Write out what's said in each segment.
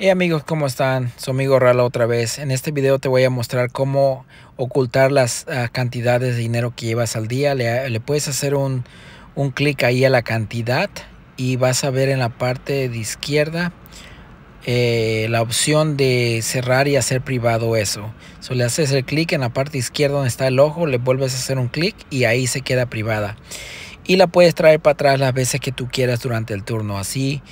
Hey amigos, ¿cómo están? Su amigo Rala otra vez. En este video te voy a mostrar cómo ocultar las ah, cantidades de dinero que llevas al día. Le, puedes hacer un, clic ahí a la cantidad y vas a ver en la parte de izquierda eh, la opción de cerrar y hacer privado eso. solo le haces el clic en la parte izquierda donde está el ojo, le vuelves a hacer un clic y ahí se queda privada y la puedes traer para atrás las veces que tú quieras durante el turno. Así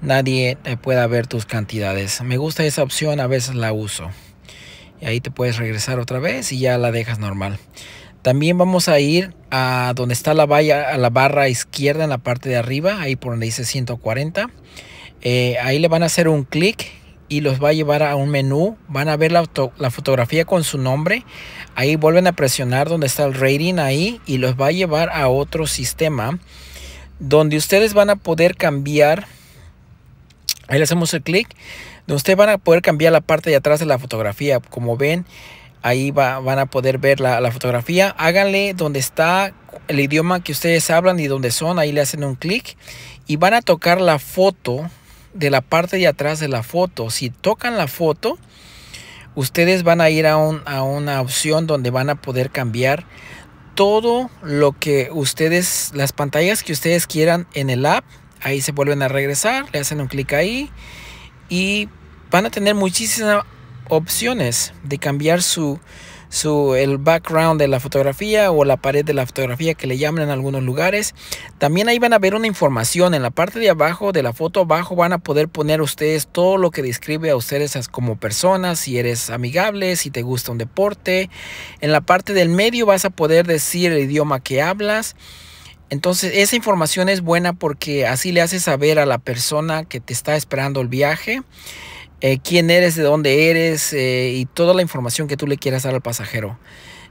nadie eh, pueda ver tus cantidades. Me gusta esa opción, a veces la uso. Y ahí te puedes regresar otra vez y ya la dejas normal. También vamos a ir a donde está la valla, a la barra izquierda en la parte de arriba, ahí por donde dice 140. Eh, ahí le van a hacer un clic y los va a llevar a un menú. Van a ver la, la, fotografía con su nombre. Ahí vuelven a presionar donde está el rating ahí y los va a llevar a otro sistema donde ustedes van a poder cambiar. Ahí le hacemos el clic. Donde ustedes van a poder cambiar la parte de atrás de la fotografía. Como ven, ahí van a poder ver la, la fotografía. Háganle donde está el idioma que ustedes hablan y donde son. Ahí le hacen un clic y van a tocar la foto de la parte de atrás de la foto. Si tocan la foto, ustedes van a ir a, una opción donde van a poder cambiar todo lo que ustedes, las pantallas que ustedes quieran en el app. Ahí se vuelven a regresar, le hacen un clic ahí y van a tener muchísimas opciones de cambiar su, el background de la fotografía o la pared de la fotografía que le llaman en algunos lugares. También ahí van a ver una información en la parte de abajo de la foto abajo van a poder poner ustedes todo lo que describe a ustedes como personas, si eres amigable, si te gusta un deporte. En la parte del medio vas a poder decir el idioma que hablas. Entonces esa información es buena porque así le hace saber a la persona que te está esperando el viaje. Eh, quién eres, de dónde eres eh, y toda la información que tú le quieras dar al pasajero.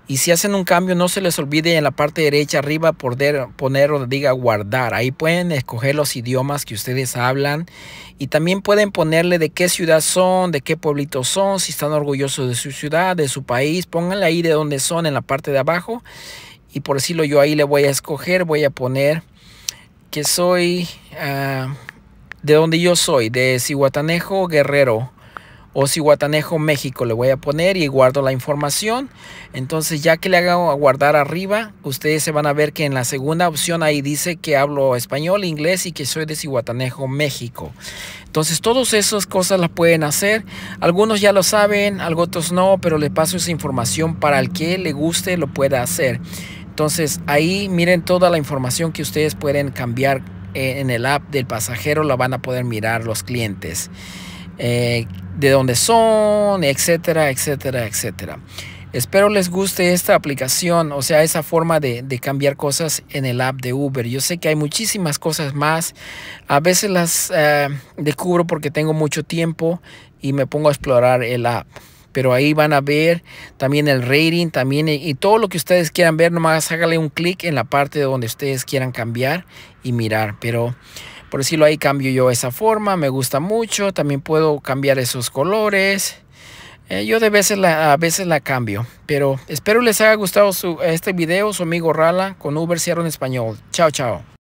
Y si hacen un cambio, no se les olvide en la parte derecha arriba poder poner o diga guardar. Ahí pueden escoger los idiomas que ustedes hablan. Y también pueden ponerle de qué ciudad son, de qué pueblitos son, si están orgullosos de su ciudad, de su país. Pónganle ahí de dónde son en la parte de abajo. Y por decirlo yo ahí le voy a escoger, voy a poner que soy... Ah, de donde yo soy, de Cihuatanejo Guerrero o Cihuatanejo México, le voy a poner y guardo la información. Entonces ya que le haga guardar arriba, ustedes se van a ver que en la segunda opción ahí dice que hablo español, inglés y que soy de Cihuatanejo México. Entonces todas esas cosas las pueden hacer. Algunos ya lo saben, algunos no, pero le paso esa información para el que le guste lo pueda hacer. Entonces ahí miren toda la información que ustedes pueden cambiar en el app del pasajero la van a poder mirar los clientes. Eh, de dónde son, etcétera, etcétera, etcétera. Espero les guste esta aplicación, o sea, esa forma de, cambiar cosas en el app de Uber. Yo sé que hay muchísimas cosas más. A veces las eh, descubro porque tengo mucho tiempo y me pongo a explorar el app pero ahí van a ver también el rating, también y todo lo que ustedes quieran ver, nomás hágale un clic en la parte donde ustedes quieran cambiar y mirar, pero por decirlo ahí cambio yo esa forma, me gusta mucho, también puedo cambiar esos colores. Eh, yo de veces la, a veces la cambio, pero espero les haya gustado este video, su amigo Rala con Uber Sierra en español. Chao, chao.